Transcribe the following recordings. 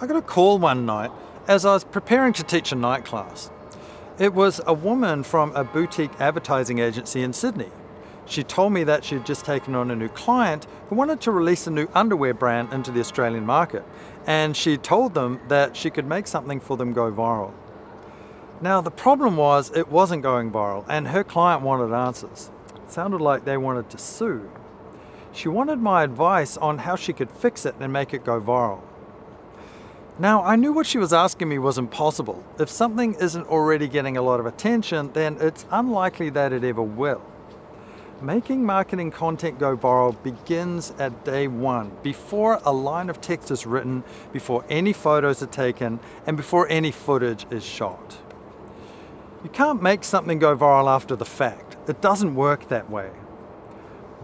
I got a call one night as I was preparing to teach a night class. It was a woman from a boutique advertising agency in Sydney. She told me that she had just taken on a new client who wanted to release a new underwear brand into the Australian market, and she told them that she could make something for them go viral. Now, the problem was it wasn't going viral, and her client wanted answers. It sounded like they wanted to sue. She wanted my advice on how she could fix it and make it go viral. Now, I knew what she was asking me was impossible. If something isn't already getting a lot of attention, then it's unlikely that it ever will. Making marketing content go viral begins at day one, before a line of text is written, before any photos are taken, and before any footage is shot. You can't make something go viral after the fact. It doesn't work that way.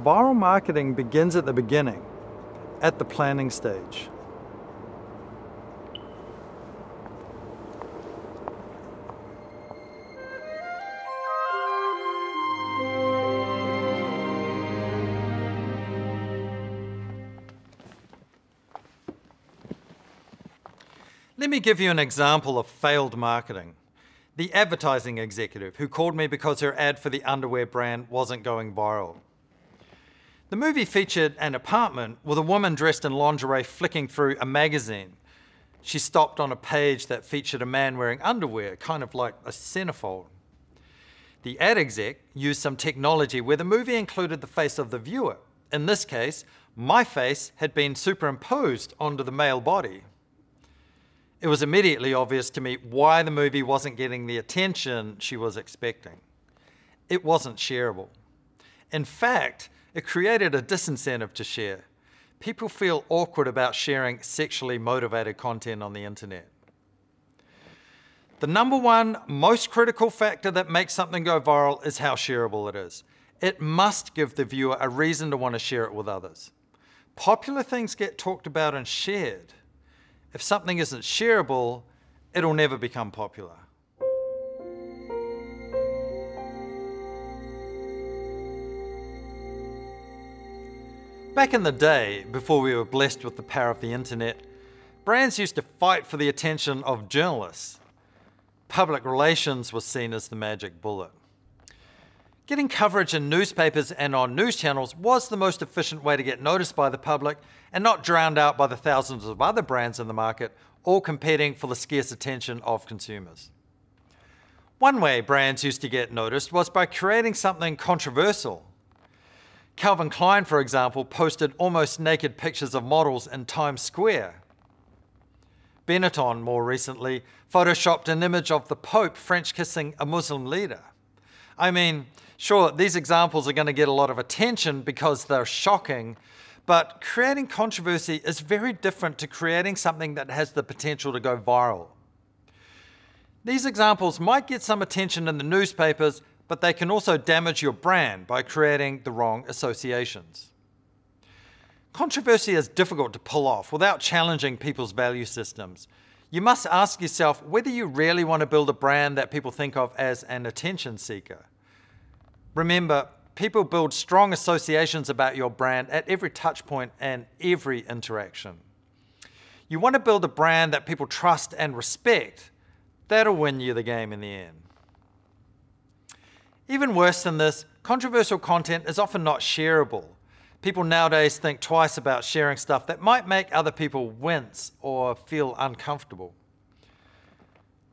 Viral marketing begins at the beginning, at the planning stage. Let me give you an example of failed marketing. The advertising executive who called me because her ad for the underwear brand wasn't going viral. The movie featured an apartment with a woman dressed in lingerie flicking through a magazine. She stopped on a page that featured a man wearing underwear, kind of like a centerfold. The ad exec used some technology where the movie included the face of the viewer. In this case, my face had been superimposed onto the male body. It was immediately obvious to me why the movie wasn't getting the attention she was expecting. It wasn't shareable. In fact, it created a disincentive to share. People feel awkward about sharing sexually motivated content on the internet. The number one most critical factor that makes something go viral is how shareable it is. It must give the viewer a reason to want to share it with others. Popular things get talked about and shared. If something isn't shareable, it'll never become popular. Back in the day, before we were blessed with the power of the internet, brands used to fight for the attention of journalists. Public relations was seen as the magic bullet. Getting coverage in newspapers and on news channels was the most efficient way to get noticed by the public and not drowned out by the thousands of other brands in the market, all competing for the scarce attention of consumers. One way brands used to get noticed was by creating something controversial. Calvin Klein, for example, posted almost naked pictures of models in Times Square. Benetton, more recently, photoshopped an image of the Pope French kissing a Muslim leader. I mean, sure, these examples are going to get a lot of attention because they're shocking, but creating controversy is very different to creating something that has the potential to go viral. These examples might get some attention in the newspapers, but they can also damage your brand by creating the wrong associations. Controversy is difficult to pull off without challenging people's value systems. You must ask yourself whether you really want to build a brand that people think of as an attention seeker. Remember, people build strong associations about your brand at every touchpoint and every interaction. You want to build a brand that people trust and respect. That'll win you the game in the end. Even worse than this, controversial content is often not shareable. People nowadays think twice about sharing stuff that might make other people wince or feel uncomfortable.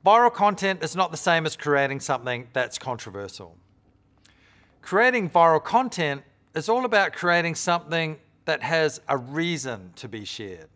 Viral content is not the same as creating something that's controversial. Creating viral content is all about creating something that has a reason to be shared.